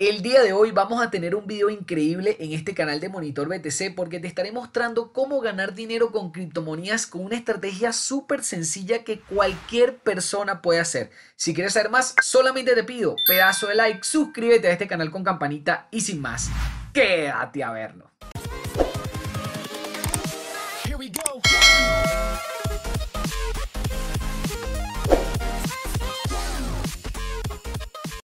El día de hoy vamos a tener un video increíble en este canal de Monitor BTC porque te estaré mostrando cómo ganar dinero con criptomonías con una estrategia súper sencilla que cualquier persona puede hacer. Si quieres saber más, solamente te pido pedazo de like, suscríbete a este canal con campanita y sin más, quédate a verlo.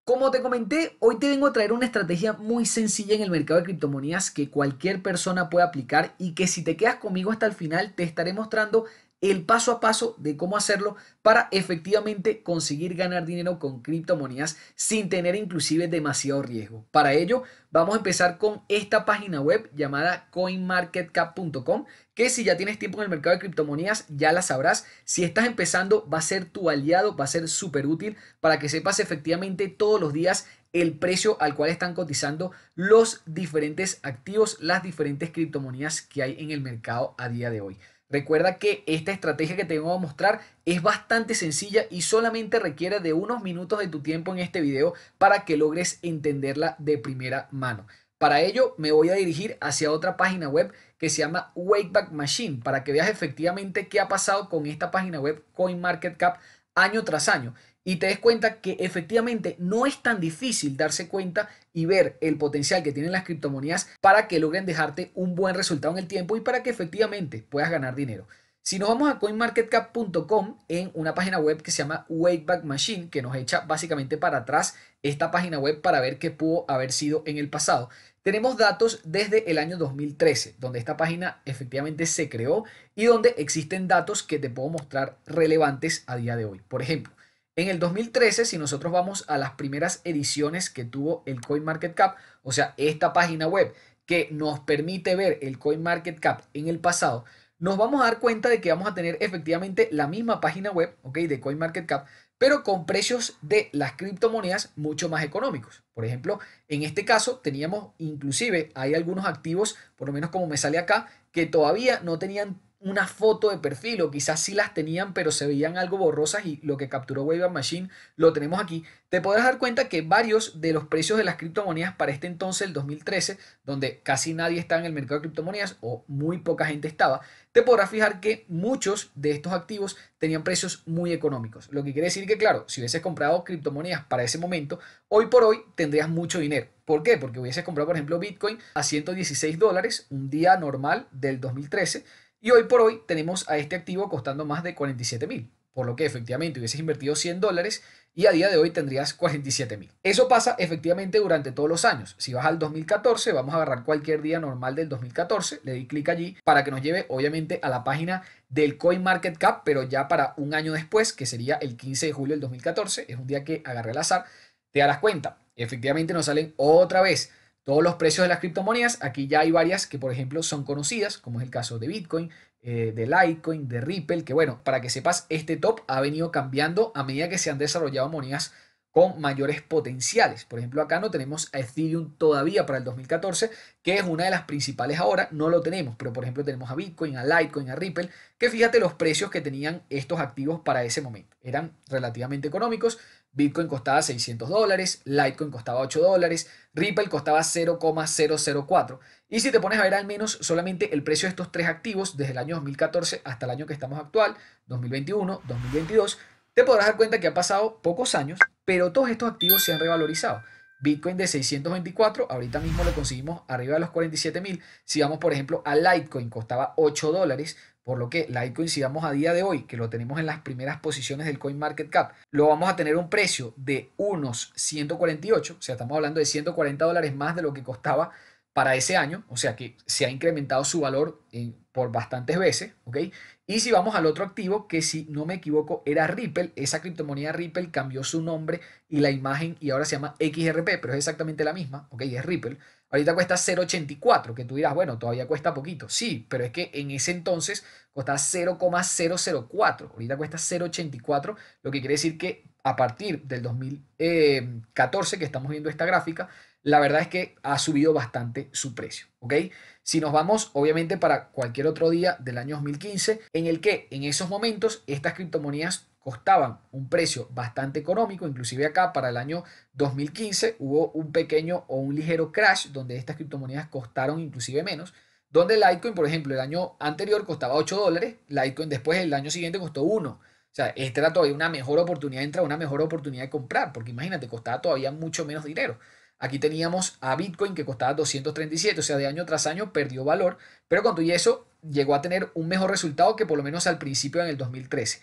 Como te comenté, hoy te vengo a traer una estrategia muy sencilla en el mercado de criptomonedas que cualquier persona puede aplicar y que si te quedas conmigo hasta el final te estaré mostrando el paso a paso de cómo hacerlo para efectivamente conseguir ganar dinero con criptomonías sin tener inclusive demasiado riesgo. Para ello, vamos a empezar con esta página web llamada coinmarketcap.com, que si ya tienes tiempo en el mercado de criptomonedas, ya la sabrás. Si estás empezando, va a ser tu aliado, va a ser súper útil para que sepas efectivamente todos los días el precio al cual están cotizando los diferentes activos, las diferentes criptomonedas que hay en el mercado a día de hoy. Recuerda que esta estrategia que te voy a mostrar es bastante sencilla y solamente requiere de unos minutos de tu tiempo en este video para que logres entenderla de primera mano. Para ello me voy a dirigir hacia otra página web que se llama Wakeback Machine para que veas efectivamente qué ha pasado con esta página web CoinMarketCap año tras año y te des cuenta que efectivamente no es tan difícil darse cuenta y ver el potencial que tienen las criptomonedas para que logren dejarte un buen resultado en el tiempo y para que efectivamente puedas ganar dinero. Si nos vamos a coinmarketcap.com en una página web que se llama Wakeback Machine, que nos echa básicamente para atrás esta página web para ver qué pudo haber sido en el pasado. Tenemos datos desde el año 2013, donde esta página efectivamente se creó y donde existen datos que te puedo mostrar relevantes a día de hoy. Por ejemplo, en el 2013, si nosotros vamos a las primeras ediciones que tuvo el CoinMarketCap, o sea, esta página web que nos permite ver el CoinMarketCap en el pasado, nos vamos a dar cuenta de que vamos a tener efectivamente la misma página web, ok, de CoinMarketCap, pero con precios de las criptomonedas mucho más económicos. Por ejemplo, en este caso teníamos inclusive, hay algunos activos, por lo menos como me sale acá, que todavía no tenían una foto de perfil o quizás sí las tenían pero se veían algo borrosas y lo que capturó Wave Machine lo tenemos aquí, te podrás dar cuenta que varios de los precios de las criptomonedas para este entonces, el 2013, donde casi nadie estaba en el mercado de criptomonedas o muy poca gente estaba, te podrás fijar que muchos de estos activos tenían precios muy económicos. Lo que quiere decir que, claro, si hubieses comprado criptomonedas para ese momento, hoy por hoy tendrías mucho dinero. ¿Por qué? Porque hubieses comprado, por ejemplo, Bitcoin a 116 dólares un día normal del 2013 y hoy por hoy tenemos a este activo costando más de 47 mil, por lo que efectivamente hubieses invertido 100 dólares y a día de hoy tendrías 47 mil. Eso pasa efectivamente durante todos los años. Si vas al 2014, vamos a agarrar cualquier día normal del 2014, le di clic allí para que nos lleve obviamente a la página del CoinMarketCap, pero ya para un año después, que sería el 15 de julio del 2014, es un día que agarré al azar, te darás cuenta. Efectivamente nos salen otra vez todos los precios de las criptomonedas. Aquí ya hay varias que, por ejemplo, son conocidas, como es el caso de Bitcoin, eh, de Litecoin, de Ripple, que bueno, para que sepas, este top ha venido cambiando a medida que se han desarrollado monedas con mayores potenciales. Por ejemplo, acá no tenemos a Ethereum todavía para el 2014, que es una de las principales ahora, no lo tenemos, pero por ejemplo tenemos a Bitcoin, a Litecoin, a Ripple, que fíjate los precios que tenían estos activos para ese momento. Eran relativamente económicos, Bitcoin costaba 600 dólares, Litecoin costaba 8 dólares, Ripple costaba 0,004. Y si te pones a ver al menos solamente el precio de estos tres activos desde el año 2014 hasta el año que estamos actual, 2021, 2022, te podrás dar cuenta que han pasado pocos años, pero todos estos activos se han revalorizado. Bitcoin de 624, ahorita mismo lo conseguimos arriba de los 47 mil. Si vamos, por ejemplo, a Litecoin, costaba 8 dólares, por lo que Litecoin, si vamos a día de hoy, que lo tenemos en las primeras posiciones del CoinMarketCap, lo vamos a tener un precio de unos 148, o sea, estamos hablando de 140 dólares más de lo que costaba para ese año, o sea que se ha incrementado su valor eh, por bastantes veces, ¿ok? Y si vamos al otro activo, que si no me equivoco era Ripple, esa criptomoneda Ripple cambió su nombre y la imagen y ahora se llama XRP, pero es exactamente la misma, ok, es Ripple. Ahorita cuesta 0.84, que tú dirás, bueno, todavía cuesta poquito. Sí, pero es que en ese entonces costaba 0,004, ahorita cuesta 0.84, lo que quiere decir que a partir del 2014 eh, que estamos viendo esta gráfica, la verdad es que ha subido bastante su precio, ¿ok? Si nos vamos, obviamente, para cualquier otro día del año 2015, en el que en esos momentos estas criptomonedas costaban un precio bastante económico, inclusive acá para el año 2015 hubo un pequeño o un ligero crash donde estas criptomonedas costaron inclusive menos, donde Litecoin, por ejemplo, el año anterior costaba 8 dólares, Litecoin después el año siguiente costó 1. O sea, esta era todavía una mejor oportunidad de entrar, una mejor oportunidad de comprar, porque imagínate, costaba todavía mucho menos dinero. Aquí teníamos a Bitcoin que costaba 237, o sea, de año tras año perdió valor, pero con todo eso llegó a tener un mejor resultado que por lo menos al principio en el 2013.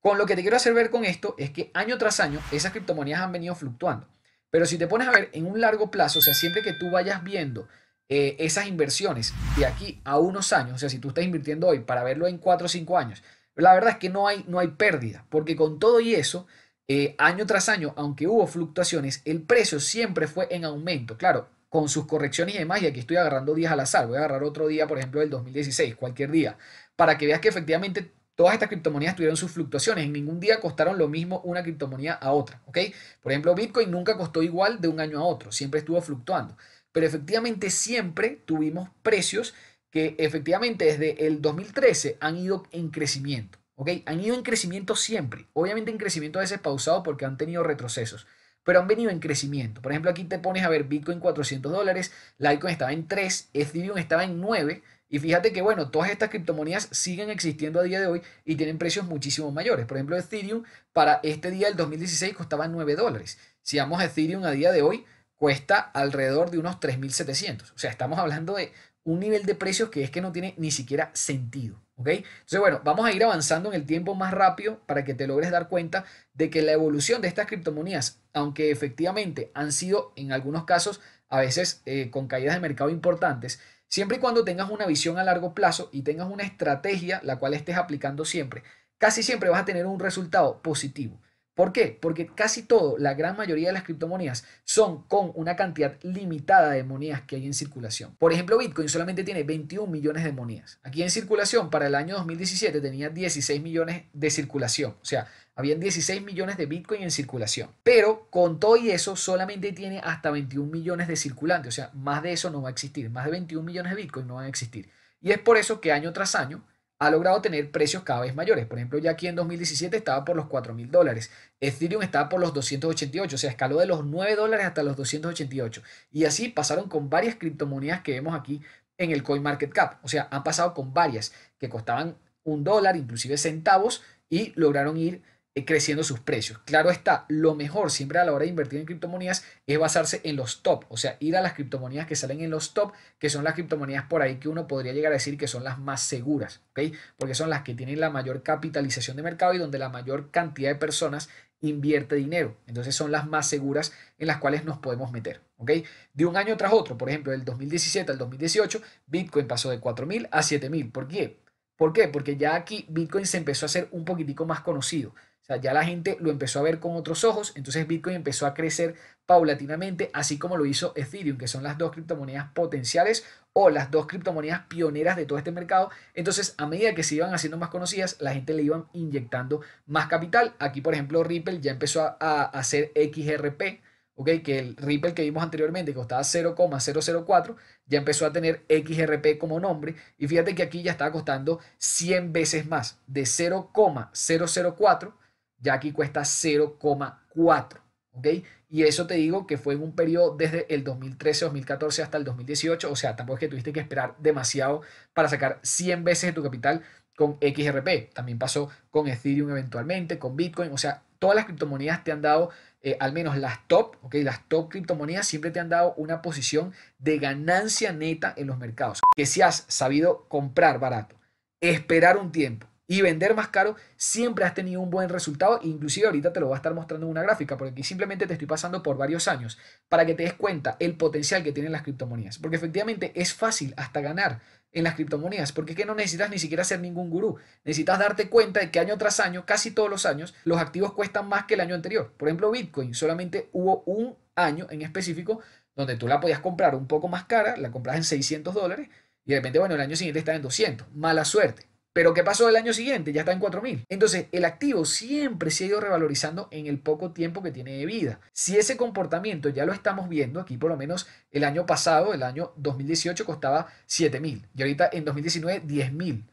Con lo que te quiero hacer ver con esto es que año tras año esas criptomonedas han venido fluctuando. Pero si te pones a ver en un largo plazo, o sea, siempre que tú vayas viendo eh, esas inversiones de aquí a unos años, o sea, si tú estás invirtiendo hoy para verlo en 4 o 5 años, la verdad es que no hay, no hay pérdida, porque con todo y eso, eh, año tras año, aunque hubo fluctuaciones, el precio siempre fue en aumento, claro, con sus correcciones y demás, y aquí estoy agarrando días al azar, voy a agarrar otro día, por ejemplo, del 2016, cualquier día, para que veas que efectivamente todas estas criptomonedas tuvieron sus fluctuaciones, en ningún día costaron lo mismo una criptomoneda a otra, ¿ok? Por ejemplo, Bitcoin nunca costó igual de un año a otro, siempre estuvo fluctuando, pero efectivamente siempre tuvimos precios que efectivamente desde el 2013 han ido en crecimiento han ido en crecimiento siempre. Obviamente en crecimiento a veces pausado porque han tenido retrocesos, pero han venido en crecimiento. Por ejemplo, aquí te pones a ver Bitcoin 400 dólares, Litecoin estaba en 3, Ethereum estaba en 9. Y fíjate que, bueno, todas estas criptomonedas siguen existiendo a día de hoy y tienen precios muchísimo mayores. Por ejemplo, Ethereum para este día del 2016 costaba 9 dólares. Si vamos a Ethereum a día de hoy, cuesta alrededor de unos 3.700. O sea, estamos hablando de un nivel de precios que es que no tiene ni siquiera sentido. ¿ok? Entonces, bueno, vamos a ir avanzando en el tiempo más rápido para que te logres dar cuenta de que la evolución de estas criptomonías aunque efectivamente han sido en algunos casos a veces eh, con caídas de mercado importantes, siempre y cuando tengas una visión a largo plazo y tengas una estrategia la cual estés aplicando siempre, casi siempre vas a tener un resultado positivo. ¿Por qué? Porque casi todo, la gran mayoría de las criptomonedas son con una cantidad limitada de monedas que hay en circulación. Por ejemplo, Bitcoin solamente tiene 21 millones de monedas. Aquí en circulación para el año 2017 tenía 16 millones de circulación. O sea, habían 16 millones de Bitcoin en circulación. Pero con todo y eso solamente tiene hasta 21 millones de circulantes. O sea, más de eso no va a existir. Más de 21 millones de Bitcoin no van a existir. Y es por eso que año tras año ha logrado tener precios cada vez mayores. Por ejemplo, ya aquí en 2017 estaba por los 4 mil dólares. Ethereum estaba por los 288, o sea, escaló de los 9 dólares hasta los 288. Y así pasaron con varias criptomonedas que vemos aquí en el CoinMarketCap. O sea, han pasado con varias que costaban un dólar, inclusive centavos, y lograron ir eh, creciendo sus precios. Claro está, lo mejor siempre a la hora de invertir en criptomonedas es basarse en los top, o sea, ir a las criptomonedas que salen en los top, que son las criptomonedas por ahí que uno podría llegar a decir que son las más seguras, ¿ok? Porque son las que tienen la mayor capitalización de mercado y donde la mayor cantidad de personas invierte dinero. Entonces son las más seguras en las cuales nos podemos meter. ¿ok? De un año tras otro, por ejemplo, del 2017 al 2018, Bitcoin pasó de 4.000 a 7.000. ¿Por qué? ¿Por qué? Porque ya aquí Bitcoin se empezó a hacer un poquitico más conocido ya la gente lo empezó a ver con otros ojos, entonces Bitcoin empezó a crecer paulatinamente, así como lo hizo Ethereum, que son las dos criptomonedas potenciales o las dos criptomonedas pioneras de todo este mercado. Entonces, a medida que se iban haciendo más conocidas, la gente le iban inyectando más capital. Aquí, por ejemplo, Ripple ya empezó a, hacer XRP, Okay, que el Ripple que vimos anteriormente, costaba 0,004, ya empezó a tener XRP como nombre. Y fíjate que aquí ya está costando 100 veces más, de 0,004 ya aquí cuesta 0,4. ¿Ok? Y eso te digo que fue en un periodo desde el 2013-2014 hasta el 2018. O sea, tampoco es que tuviste que esperar demasiado para sacar 100 veces de tu capital con XRP. También pasó con Ethereum eventualmente, con Bitcoin. O sea, todas las criptomonedas te han dado, eh, al menos las top, ¿ok? Las top criptomonedas siempre te han dado una posición de ganancia neta en los mercados. Que si has sabido comprar barato, esperar un tiempo y vender más caro, siempre has tenido un buen resultado. Inclusive ahorita te lo voy a estar mostrando en una gráfica, porque aquí simplemente te estoy pasando por varios años para que te des cuenta el potencial que tienen las criptomonedas. Porque efectivamente es fácil hasta ganar en las criptomonedas, porque es que no necesitas ni siquiera ser ningún gurú. Necesitas darte cuenta de que año tras año, casi todos los años, los activos cuestan más que el año anterior. Por ejemplo, Bitcoin, solamente hubo un año en específico donde tú la podías comprar un poco más cara, la compras en 600 dólares y de repente, bueno, el año siguiente está en 200. Mala suerte. Pero ¿qué pasó el año siguiente? Ya está en 4.000. Entonces, el activo siempre se ha ido revalorizando en el poco tiempo que tiene de vida. Si ese comportamiento ya lo estamos viendo, aquí por lo menos el año pasado, el año 2018, costaba 7.000 y ahorita en 2019 10.000.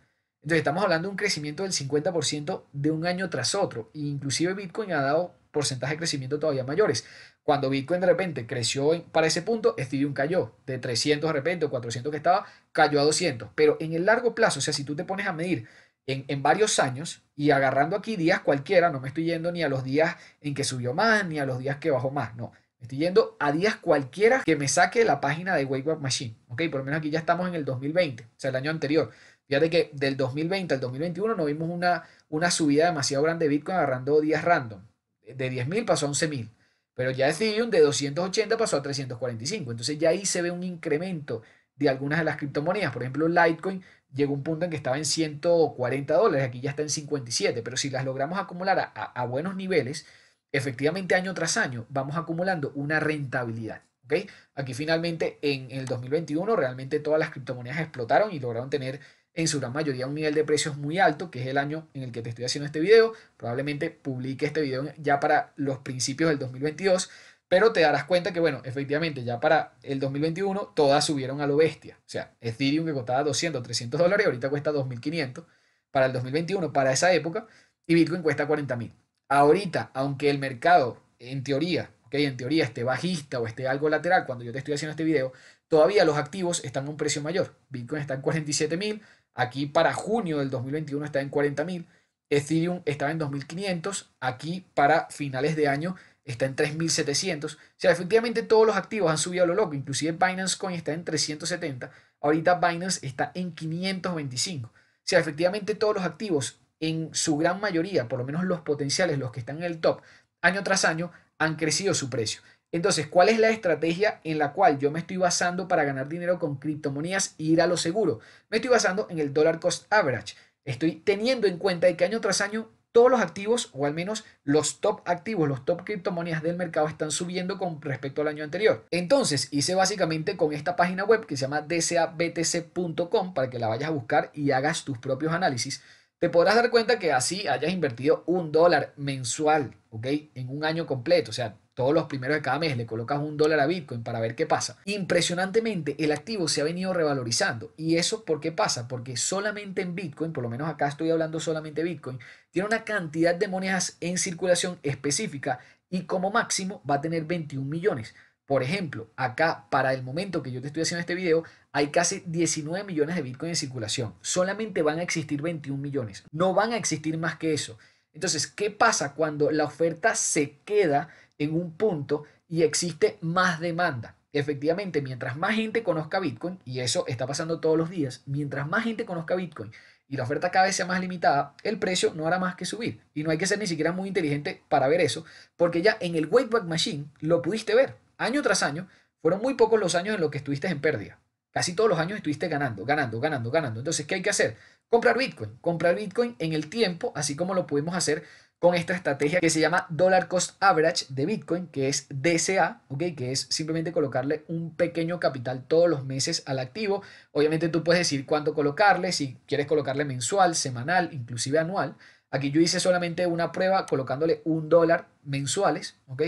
Entonces estamos hablando de un crecimiento del 50% de un año tras otro. E inclusive Bitcoin ha dado porcentajes de crecimiento todavía mayores. Cuando Bitcoin de repente creció para ese punto, un cayó de 300 de repente o 400 que estaba, cayó a 200. Pero en el largo plazo, o sea, si tú te pones a medir en, varios años y agarrando aquí días cualquiera, no me estoy yendo ni a los días en que subió más, ni a los días que bajó más, no. estoy yendo a días cualquiera que me saque la página de Wake Up Machine. Ok, por lo menos aquí ya estamos en el 2020, o sea, el año anterior. Fíjate que del 2020 al 2021 no vimos una, una subida demasiado grande de Bitcoin agarrando días random. De 10.000 pasó a 11.000. Pero ya Ethereum de 280 pasó a 345. Entonces ya ahí se ve un incremento de algunas de las criptomonedas. Por ejemplo, Litecoin llegó a un punto en que estaba en 140 dólares. Aquí ya está en 57. Pero si las logramos acumular a, buenos niveles, efectivamente año tras año vamos acumulando una rentabilidad. Aquí finalmente en el 2021 realmente todas las criptomonedas explotaron y lograron tener en su gran mayoría un nivel de precios muy alto, que es el año en el que te estoy haciendo este video. Probablemente publique este video ya para los principios del 2022, pero te darás cuenta que, bueno, efectivamente, ya para el 2021 todas subieron a lo bestia. O sea, Ethereum que costaba 200, 300 dólares, ahorita cuesta 2.500 para el 2021, para esa época, y Bitcoin cuesta 40.000. Ahorita, aunque el mercado, en teoría, ok, en teoría esté bajista o esté algo lateral cuando yo te estoy haciendo este video, todavía los activos están a un precio mayor. Bitcoin está en 47.000, Aquí para junio del 2021 está en 40.000. Ethereum estaba en 2.500. Aquí para finales de año está en 3.700. O sea, efectivamente todos los activos han subido a lo loco. Inclusive Binance Coin está en 370. Ahorita Binance está en 525. O sea, efectivamente todos los activos, en su gran mayoría, por lo menos los potenciales, los que están en el top, año tras año, han crecido su precio. Entonces, ¿cuál es la estrategia en la cual yo me estoy basando para ganar dinero con criptomonedas y ir a lo seguro? Me estoy basando en el dollar cost average. Estoy teniendo en cuenta que año tras año todos los activos, o al menos los top activos, los top criptomonedas del mercado están subiendo con respecto al año anterior. Entonces, hice básicamente con esta página web que se llama dcabtc.com para que la vayas a buscar y hagas tus propios análisis te podrás dar cuenta que así hayas invertido un dólar mensual, ¿ok? En un año completo. O sea, todos los primeros de cada mes le colocas un dólar a Bitcoin para ver qué pasa. Impresionantemente, el activo se ha venido revalorizando. ¿Y eso por qué pasa? Porque solamente en Bitcoin, por lo menos acá estoy hablando solamente de Bitcoin, tiene una cantidad de monedas en circulación específica y como máximo va a tener 21 millones. Por ejemplo, acá para el momento que yo te estoy haciendo este video, hay casi 19 millones de Bitcoin en circulación. Solamente van a existir 21 millones. No van a existir más que eso. Entonces, ¿qué pasa cuando la oferta se queda en un punto y existe más demanda. Efectivamente, mientras más gente conozca Bitcoin, y eso está pasando todos los días, mientras más gente conozca Bitcoin y la oferta cada vez sea más limitada, el precio no hará más que subir. Y no hay que ser ni siquiera muy inteligente para ver eso, porque ya en el Wayback Machine lo pudiste ver. Año tras año, fueron muy pocos los años en los que estuviste en pérdida. Casi todos los años estuviste ganando, ganando, ganando, ganando. Entonces, ¿qué hay que hacer? Comprar Bitcoin. Comprar Bitcoin en el tiempo, así como lo pudimos hacer con esta estrategia que se llama Dollar Cost Average de Bitcoin, que es DCA, que es simplemente colocarle un pequeño capital todos los meses al activo. Obviamente tú puedes decir cuándo colocarle, si quieres colocarle mensual, semanal, inclusive anual. Aquí yo hice solamente una prueba colocándole un dólar mensuales, ¿ok?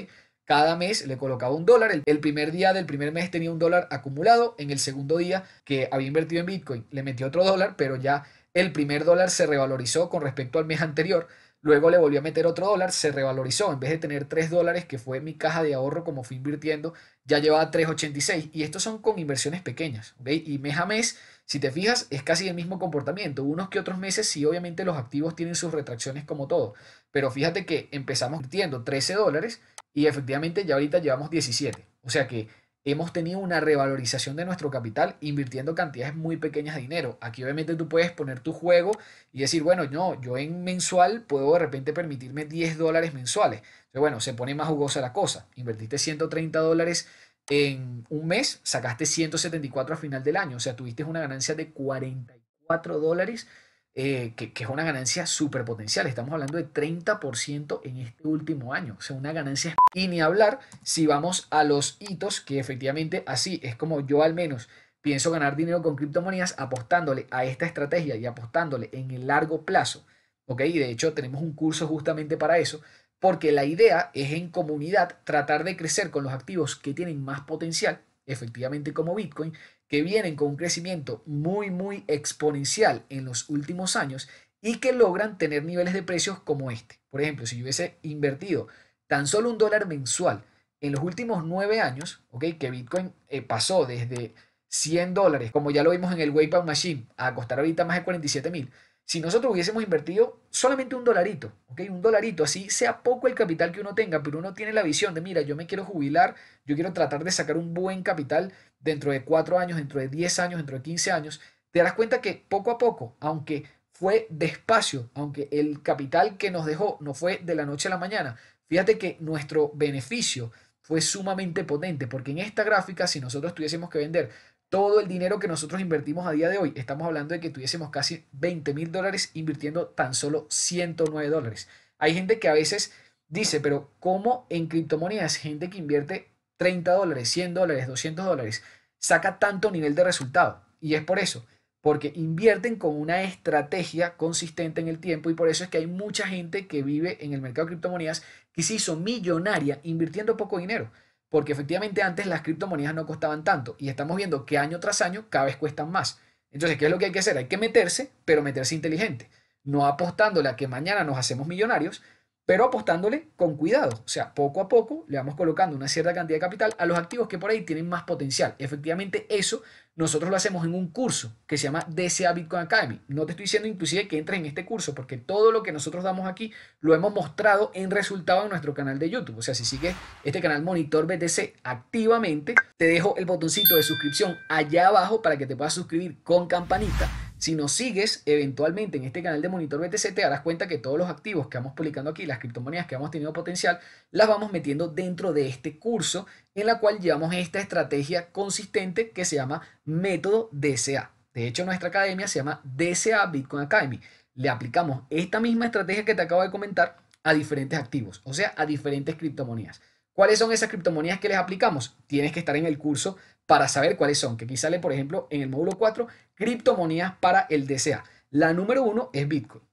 Cada mes le colocaba un dólar. El primer día del primer mes tenía un dólar acumulado. En el segundo día que había invertido en Bitcoin le metí otro dólar, pero ya el primer dólar se revalorizó con respecto al mes anterior. Luego le volví a meter otro dólar, se revalorizó. En vez de tener 3 dólares, que fue mi caja de ahorro como fui invirtiendo, ya llevaba 3,86. Y estos son con inversiones pequeñas. Y mes a mes, si te fijas, es casi el mismo comportamiento. Unos que otros meses, sí, obviamente los activos tienen sus retracciones como todo. Pero fíjate que empezamos invirtiendo 13 dólares y efectivamente ya ahorita llevamos 17. O sea que hemos tenido una revalorización de nuestro capital invirtiendo cantidades muy pequeñas de dinero. Aquí obviamente tú puedes poner tu juego y decir, bueno, no, yo en mensual puedo de repente permitirme 10 dólares mensuales. Pero bueno, se pone más jugosa la cosa. Invertiste 130 dólares en un mes, sacaste 174 al final del año. O sea, tuviste una ganancia de 44 dólares eh, que, es una ganancia súper potencial. Estamos hablando de 30% en este último año. O sea, una ganancia. Y ni hablar si vamos a los hitos, que efectivamente así es como yo al menos pienso ganar dinero con criptomonedas apostándole a esta estrategia y apostándole en el largo plazo. ¿Ok? Y de hecho tenemos un curso justamente para eso, porque la idea es en comunidad tratar de crecer con los activos que tienen más potencial, efectivamente como Bitcoin, que vienen con un crecimiento muy, muy exponencial en los últimos años y que logran tener niveles de precios como este. Por ejemplo, si yo hubiese invertido tan solo un dólar mensual en los últimos nueve años, okay, que Bitcoin eh, pasó desde 100 dólares, como ya lo vimos en el Wayback Machine, a costar ahorita más de 47 mil. Si nosotros hubiésemos invertido solamente un dolarito, un dolarito, así sea poco el capital que uno tenga, pero uno tiene la visión de, mira, yo me quiero jubilar, yo quiero tratar de sacar un buen capital dentro de cuatro años, dentro de 10 años, dentro de 15 años, te darás cuenta que poco a poco, aunque fue despacio, aunque el capital que nos dejó no fue de la noche a la mañana, fíjate que nuestro beneficio fue sumamente potente, porque en esta gráfica, si nosotros tuviésemos que vender todo el dinero que nosotros invertimos a día de hoy, estamos hablando de que tuviésemos casi 20 mil dólares invirtiendo tan solo 109 dólares. Hay gente que a veces dice, pero ¿cómo en criptomonedas gente que invierte 30 dólares, 100 dólares, 200 dólares, saca tanto nivel de resultado. Y es por eso, porque invierten con una estrategia consistente en el tiempo y por eso es que hay mucha gente que vive en el mercado de criptomonedas que se hizo millonaria invirtiendo poco dinero. Porque efectivamente antes las criptomonedas no costaban tanto y estamos viendo que año tras año cada vez cuestan más. Entonces, ¿qué es lo que hay que hacer? Hay que meterse, pero meterse inteligente. No apostándole a que mañana nos hacemos millonarios, pero apostándole con cuidado. O sea, poco a poco le vamos colocando una cierta cantidad de capital a los activos que por ahí tienen más potencial. Efectivamente, eso nosotros lo hacemos en un curso que se llama DCA Bitcoin Academy. No te estoy diciendo inclusive que entres en este curso, porque todo lo que nosotros damos aquí lo hemos mostrado en resultado en nuestro canal de YouTube. O sea, si sigues este canal Monitor BTC activamente, te dejo el botoncito de suscripción allá abajo para que te puedas suscribir con campanita. Si nos sigues eventualmente en este canal de Monitor BTC, te darás cuenta que todos los activos que vamos publicando aquí, las criptomonedas que hemos tenido potencial, las vamos metiendo dentro de este curso en la cual llevamos esta estrategia consistente que se llama método DCA. De hecho, nuestra academia se llama DCA Bitcoin Academy. Le aplicamos esta misma estrategia que te acabo de comentar a diferentes activos, o sea, a diferentes criptomonedas. ¿Cuáles son esas criptomonedas que les aplicamos? Tienes que estar en el curso para saber cuáles son, que aquí sale, por ejemplo, en el módulo 4, criptomonías para el DCA. La número uno es Bitcoin.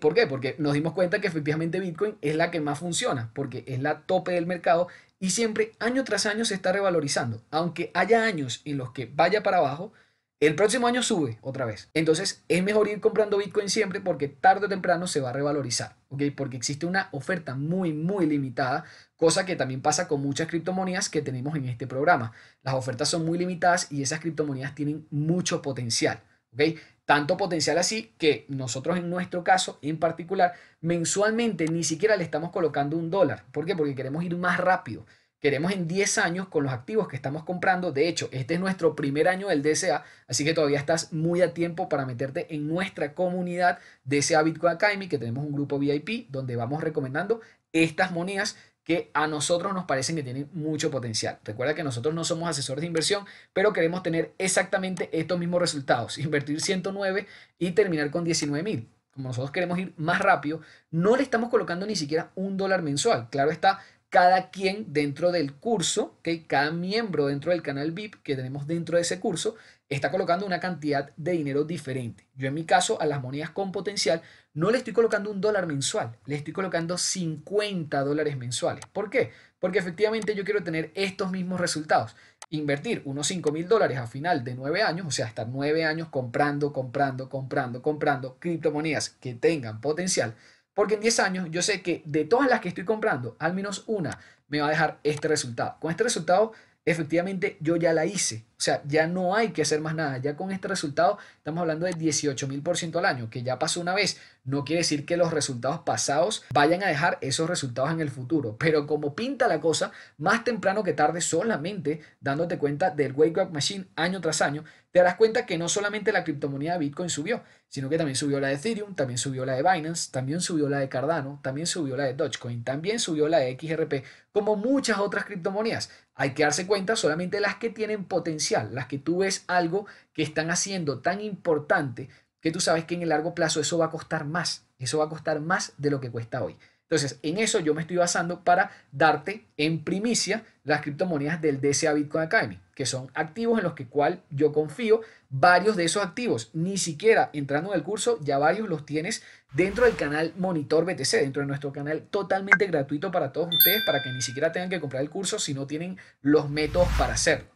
¿Por qué? Porque nos dimos cuenta que efectivamente Bitcoin es la que más funciona, porque es la tope del mercado y siempre año tras año se está revalorizando. Aunque haya años en los que vaya para abajo, el próximo año sube otra vez. Entonces es mejor ir comprando Bitcoin siempre porque tarde o temprano se va a revalorizar, ¿ok? Porque existe una oferta muy, muy limitada, cosa que también pasa con muchas criptomonedas que tenemos en este programa. Las ofertas son muy limitadas y esas criptomonedas tienen mucho potencial, ¿ok? Tanto potencial así que nosotros en nuestro caso en particular, mensualmente ni siquiera le estamos colocando un dólar. ¿Por qué? Porque queremos ir más rápido. Queremos en 10 años con los activos que estamos comprando. De hecho, este es nuestro primer año del DCA, así que todavía estás muy a tiempo para meterte en nuestra comunidad DCA Bitcoin Academy, que tenemos un grupo VIP donde vamos recomendando estas monedas que a nosotros nos parecen que tienen mucho potencial. Recuerda que nosotros no somos asesores de inversión, pero queremos tener exactamente estos mismos resultados, invertir 109 y terminar con 19 mil. Como nosotros queremos ir más rápido, no le estamos colocando ni siquiera un dólar mensual. Claro está, cada quien dentro del curso, que cada miembro dentro del canal VIP que tenemos dentro de ese curso, está colocando una cantidad de dinero diferente. Yo en mi caso a las monedas con potencial no le estoy colocando un dólar mensual, le estoy colocando 50 dólares mensuales. ¿Por qué? Porque efectivamente yo quiero tener estos mismos resultados. Invertir unos 5 mil dólares a final de 9 años, o sea, estar 9 años comprando, comprando, comprando, comprando criptomonedas que tengan potencial porque en 10 años yo sé que de todas las que estoy comprando, al menos una me va a dejar este resultado. Con este resultado, efectivamente, yo ya la hice. O sea, ya no hay que hacer más nada. Ya con este resultado estamos hablando de 18.000% al año, que ya pasó una vez. No quiere decir que los resultados pasados vayan a dejar esos resultados en el futuro. Pero como pinta la cosa, más temprano que tarde, solamente dándote cuenta del Wake Up Machine año tras año, te darás cuenta que no solamente la criptomoneda Bitcoin subió, sino que también subió la de Ethereum, también subió la de Binance, también subió la de Cardano, también subió la de Dogecoin, también subió la de XRP, como muchas otras criptomonedas. Hay que darse cuenta solamente las que tienen potencial, las que tú ves algo que están haciendo tan importante que tú sabes que en el largo plazo eso va a costar más, eso va a costar más de lo que cuesta hoy. Entonces, en eso yo me estoy basando para darte en primicia las criptomonedas del DCA Bitcoin Academy que son activos en los que cual yo confío, varios de esos activos, ni siquiera entrando en el curso, ya varios los tienes dentro del canal Monitor BTC, dentro de nuestro canal totalmente gratuito para todos ustedes, para que ni siquiera tengan que comprar el curso si no tienen los métodos para hacerlo.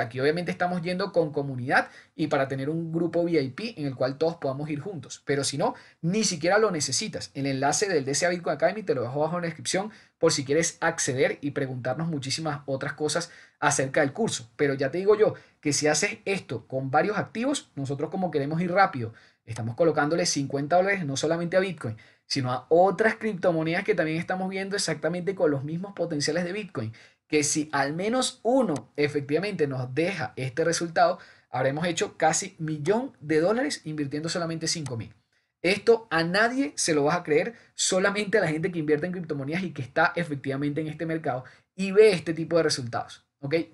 Aquí obviamente estamos yendo con comunidad y para tener un grupo VIP en el cual todos podamos ir juntos. Pero si no, ni siquiera lo necesitas. El enlace del DCA Bitcoin Academy te lo dejo abajo en la descripción por si quieres acceder y preguntarnos muchísimas otras cosas acerca del curso. Pero ya te digo yo que si haces esto con varios activos, nosotros como queremos ir rápido, estamos colocándole 50 dólares no solamente a Bitcoin, sino a otras criptomonedas que también estamos viendo exactamente con los mismos potenciales de Bitcoin que si al menos uno efectivamente nos deja este resultado, habremos hecho casi millón de dólares invirtiendo solamente 5 mil. Esto a nadie se lo vas a creer, solamente a la gente que invierte en criptomonedas y que está efectivamente en este mercado y ve este tipo de resultados.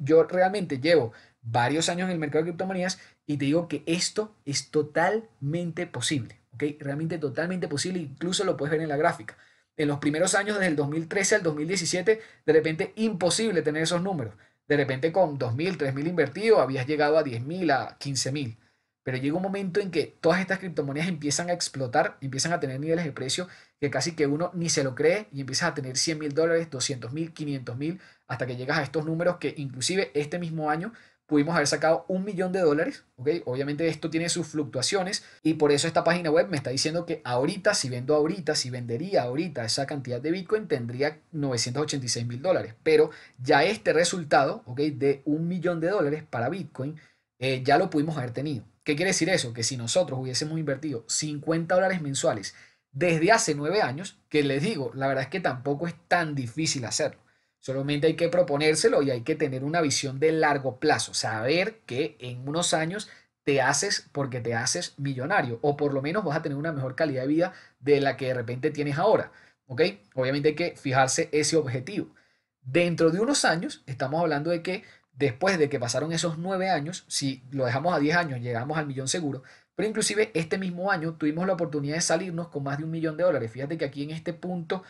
Yo realmente llevo varios años en el mercado de criptomonedas y te digo que esto es totalmente posible. Realmente totalmente posible, incluso lo puedes ver en la gráfica en los primeros años, desde el 2013 al 2017, de repente imposible tener esos números. De repente con 2.000, 3.000 invertidos habías llegado a 10.000, a 15.000. Pero llega un momento en que todas estas criptomonedas empiezan a explotar, empiezan a tener niveles de precio que casi que uno ni se lo cree y empiezas a tener $100,000, dólares, 200.000, 500.000 hasta que llegas a estos números que inclusive este mismo año pudimos haber sacado un millón de dólares, ¿ok? Obviamente esto tiene sus fluctuaciones y por eso esta página web me está diciendo que ahorita, si vendo ahorita, si vendería ahorita esa cantidad de Bitcoin, tendría 986 mil dólares. Pero ya este resultado, ¿ok? De un millón de dólares para Bitcoin, eh, ya lo pudimos haber tenido. ¿Qué quiere decir eso? Que si nosotros hubiésemos invertido 50 dólares mensuales desde hace nueve años, que les digo, la verdad es que tampoco es tan difícil hacerlo. Solamente hay que proponérselo y hay que tener una visión de largo plazo, saber que en unos años te haces porque te haces millonario o por lo menos vas a tener una mejor calidad de vida de la que de repente tienes ahora. ¿Ok? Obviamente hay que fijarse ese objetivo. Dentro de unos años, estamos hablando de que después de que pasaron esos nueve años, si lo dejamos a diez años, llegamos al millón seguro, pero inclusive este mismo año tuvimos la oportunidad de salirnos con más de un millón de dólares. Fíjate que aquí en este punto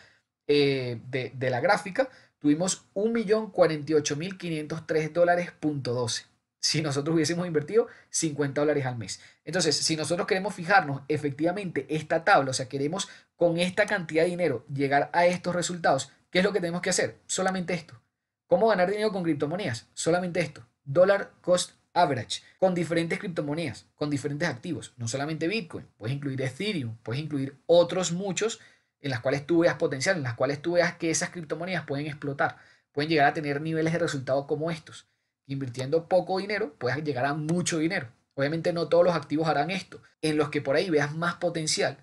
eh, de, de la gráfica tuvimos 1.048.503 dólares punto 12. Si nosotros hubiésemos invertido 50 dólares al mes. Entonces, si nosotros queremos fijarnos efectivamente esta tabla, o sea, queremos con esta cantidad de dinero llegar a estos resultados, ¿qué es lo que tenemos que hacer? Solamente esto. ¿Cómo ganar dinero con criptomonedas? Solamente esto. Dollar cost average. Con diferentes criptomonedas, con diferentes activos. No solamente Bitcoin. Puedes incluir Ethereum, puedes incluir otros muchos en las cuales tú veas potencial, en las cuales tú veas que esas criptomonedas pueden explotar, pueden llegar a tener niveles de resultado como estos. Invirtiendo poco dinero, puedes llegar a mucho dinero. Obviamente no todos los activos harán esto. En los que por ahí veas más potencial,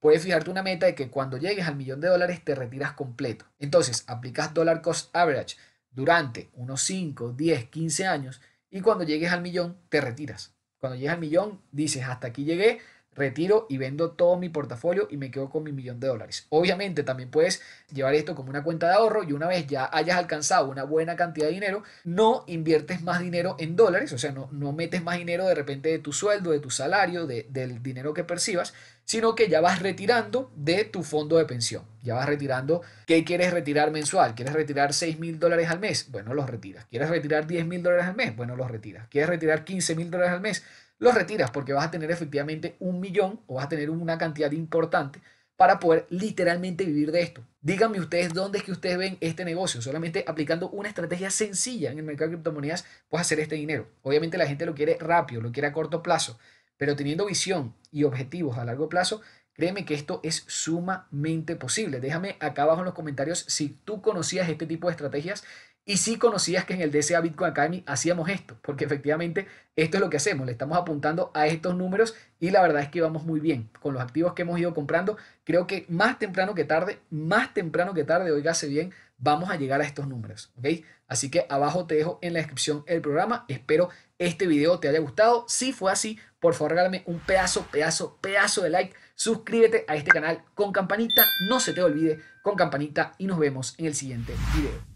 puedes fijarte una meta de que cuando llegues al millón de dólares te retiras completo. Entonces, aplicas dollar cost average durante unos 5, 10, 15 años y cuando llegues al millón te retiras. Cuando llegues al millón dices, hasta aquí llegué, retiro y vendo todo mi portafolio y me quedo con mi millón de dólares. Obviamente también puedes llevar esto como una cuenta de ahorro y una vez ya hayas alcanzado una buena cantidad de dinero, no inviertes más dinero en dólares, o sea, no, no metes más dinero de repente de tu sueldo, de tu salario, del dinero que percibas, sino que ya vas retirando de tu fondo de pensión. Ya vas retirando, ¿qué quieres retirar mensual? ¿Quieres retirar 6 mil dólares al mes? Bueno, los retiras. ¿Quieres retirar 10 mil dólares al mes? Bueno, los retiras. ¿Quieres retirar 15 mil dólares al mes? los retiras porque vas a tener efectivamente un millón o vas a tener una cantidad importante para poder literalmente vivir de esto. Díganme ustedes dónde es que ustedes ven este negocio. Solamente aplicando una estrategia sencilla en el mercado de criptomonedas puedes hacer este dinero. Obviamente la gente lo quiere rápido, lo quiere a corto plazo, pero teniendo visión y objetivos a largo plazo, créeme que esto es sumamente posible. Déjame acá abajo en los comentarios si tú conocías este tipo de estrategias y si conocías que en el DCA Bitcoin Academy hacíamos esto, porque efectivamente esto es lo que hacemos, le estamos apuntando a estos números y la verdad es que vamos muy bien con los activos que hemos ido comprando. Creo que más temprano que tarde, más temprano que tarde, oígase bien, vamos a llegar a estos números, ¿ok? Así que abajo te dejo en la descripción el programa. Espero este video te haya gustado. Si fue así, por favor regálame un pedazo, pedazo, pedazo de like. Suscríbete a este canal con campanita, no se te olvide con campanita y nos vemos en el siguiente video.